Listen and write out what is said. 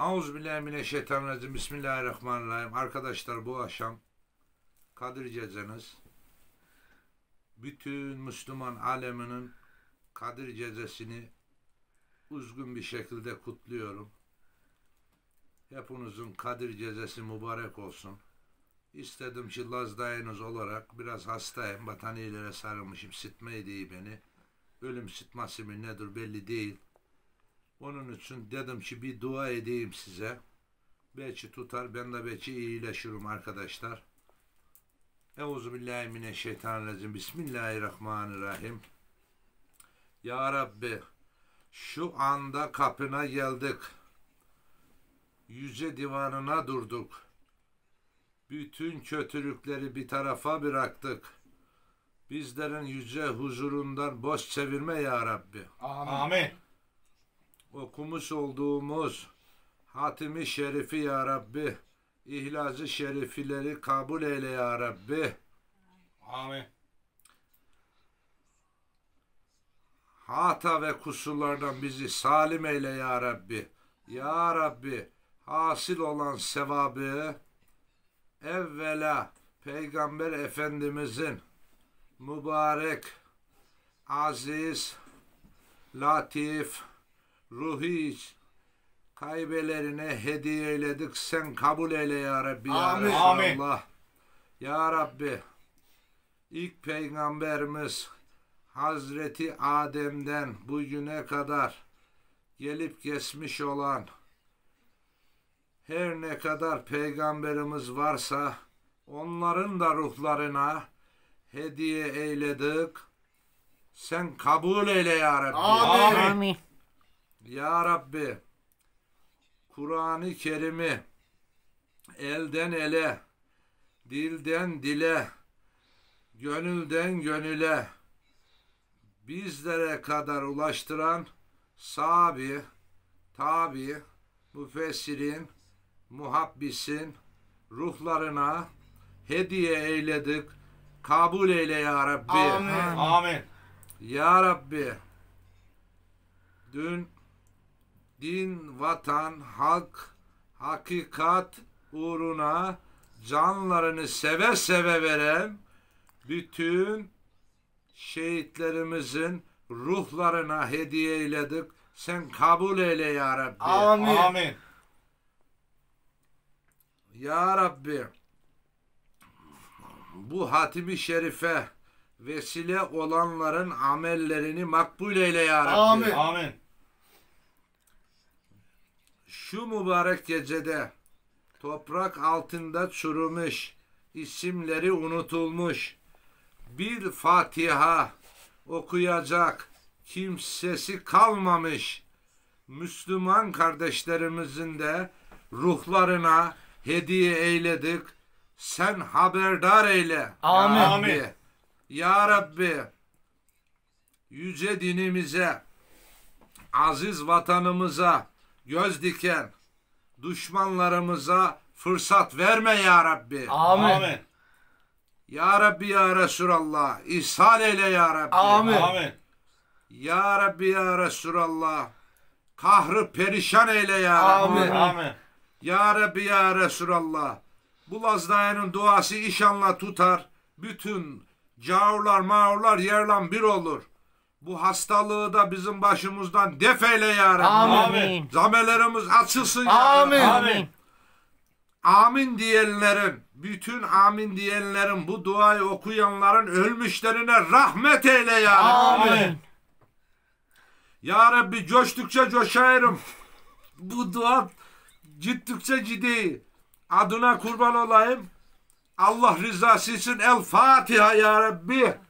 Euzubillahimineşşeytanirracim. Bismillahirrahmanirrahim. Arkadaşlar bu akşam Kadir Cezeniz bütün Müslüman aleminin Kadir Cezesini uzgun bir şekilde kutluyorum. Hepinizin Kadir Cezesi mübarek olsun. İstedim ki Laz dayınız olarak biraz hastayım. Bataniyelere sarılmışım. sitmeyi ediyor beni. Ölüm sitması mı nedir belli değil. Onun için dedim ki bir dua edeyim size. Belki tutar, ben de belki iyileşirim arkadaşlar. Euzubillahimineşşeytanirracim. Bismillahirrahmanirrahim. Ya Rabbi, şu anda kapına geldik. Yüce divanına durduk. Bütün kötülükleri bir tarafa bıraktık. Bizlerin yüce huzurundan boş çevirme ya Rabbi. Amin. Amin okumuş olduğumuz Hatimi Şerifi Ya Rabbi, İhlacı Şerifileri kabul eyle Ya Rabbi. Amin. Hata ve kusurlardan bizi salim eyle Ya Rabbi. Ya Rabbi hasil olan sevabı evvela Peygamber Efendimizin mübarek, aziz, latif, ruhi kaybelerine hediye eyledik. Sen kabul eyle ya Rabbi Amin. ya Amin. Allah. Ya Rabbi ilk peygamberimiz Hazreti Adem'den bugüne kadar gelip geçmiş olan her ne kadar peygamberimiz varsa onların da ruhlarına hediye eyledik. Sen kabul eyle ya Rabbi. Amin. Amin. Ya Rabbi Kur'an-ı Kerim'i elden ele, dilden dile, gönülden gönüle bizlere kadar ulaştıran sabi, tabi, müfessirin, muhabbisin ruhlarına hediye eyledik. Kabul eyle ya Rabbi. Amin. Amin. Ya Rabbi dün din, vatan, halk hakikat uğruna canlarını seve seve veren bütün şehitlerimizin ruhlarına hediye eyledik. Sen kabul eyle ya Rabbi. Amin. Amin. Ya Rabbi bu hatimi şerife vesile olanların amellerini makbul eyle ya Rabbi. Amin. Amin şu mübarek gecede toprak altında çürümüş, isimleri unutulmuş, bir Fatiha okuyacak kimsesi kalmamış Müslüman kardeşlerimizin de ruhlarına hediye eyledik. Sen haberdar eyle. Amin. Ya Rabbi. Ya Rabbi yüce dinimize, aziz vatanımıza, göz diken düşmanlarımıza fırsat verme ya Rabbi. Amin. Amin. Ya Rabbi ya Resulallah ihsan eyle ya Rabbi. Amin. Amin. Ya Rabbi ya Resulallah kahrı perişan eyle ya Rabbi. Amin. Amin. Ya Rabbi ya Resulallah bu Lazdaya'nın duası işanla tutar. Bütün cavurlar mağurlar yerlan bir olur bu hastalığı da bizim başımızdan defeyle ya Rabbi. Amin. Zamelerimiz açılsın ya Amin. Amin. Amin diyenlerin, bütün amin diyenlerin, bu duayı okuyanların ölmüşlerine rahmet eyle ya Rabbi. Amin. Ya Rabbi coştukça coşarım. bu dua ciddikçe ciddi. Adına kurban olayım. Allah rızası için El Fatiha ya Rabbi.